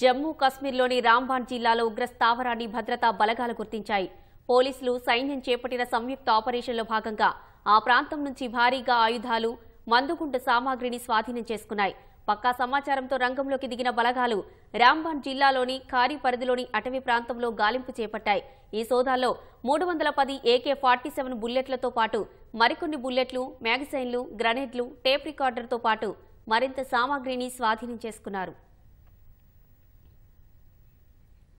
జమ్మూ కశ్మీర్లోని రాంబాన్ జిల్లాలో ఉగ్ర స్థావరాన్ని భద్రతా బలగాలు గుర్తించాయి పోలీసులు సైన్యం చేపట్టిన సంయుక్త ఆపరేషన్లో భాగంగా ఆ ప్రాంతం నుంచి భారీగా ఆయుధాలు మందుగుండు సామాగ్రిని స్వాధీనం చేసుకున్నాయి పక్కా సమాచారంతో రంగంలోకి దిగిన బలగాలు రాంబాన్ జిల్లాలోని ఖారీ పరిధిలోని అటవీ ప్రాంతంలో గాలింపు చేపట్టాయి ఈ సోదాల్లో మూడు వందల పది ఏకే ఫార్టీ సెవెన్ బుల్లెట్లతో పాటు మరికొన్ని బుల్లెట్లు మ్యాగజైన్లు గ్రనేడ్లు టేప్ రికార్డర్తో పాటు మరింత సామాగ్రిని స్వాధీనం చేసుకున్నారు